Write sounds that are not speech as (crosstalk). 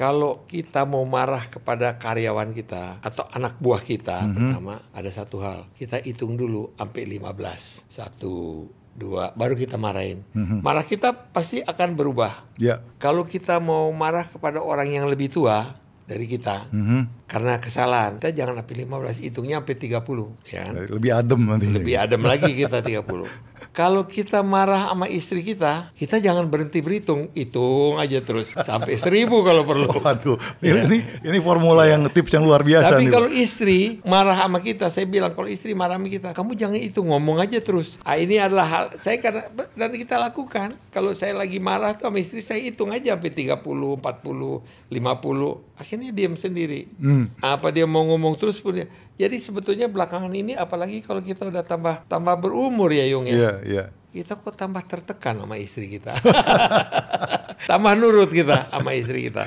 kalau kita mau marah kepada karyawan kita atau anak buah kita, mm -hmm. pertama ada satu hal, kita hitung dulu sampai 15. Satu, dua, baru kita marahin. Mm -hmm. Marah kita pasti akan berubah. Yeah. Kalau kita mau marah kepada orang yang lebih tua, dari kita mm -hmm. karena kesalahan kita jangan sampai 15 hitungnya sampai 30 ya kan? lebih adem nanti lebih adem lagi kita 30 kalau kita marah sama istri kita, kita jangan berhenti berhitung, hitung aja terus sampai seribu kalau perlu. (laughs) Waduh, ya. ini ini formula yang tips yang luar biasa. Tapi kalau istri marah sama kita, saya bilang kalau istri marah sama kita, kamu jangan itu ngomong aja terus. Ah, ini adalah hal saya karena dan kita lakukan. Kalau saya lagi marah tuh sama istri, saya hitung aja sampai 30, 40, 50. Akhirnya diam sendiri. Hmm. Apa dia mau ngomong terus pun dia. Ya. Jadi sebetulnya belakangan ini apalagi kalau kita udah tambah tambah berumur ya Yung ya. Yeah, iya. Kita kok tambah tertekan sama istri kita. (laughs) tambah nurut kita sama istri kita.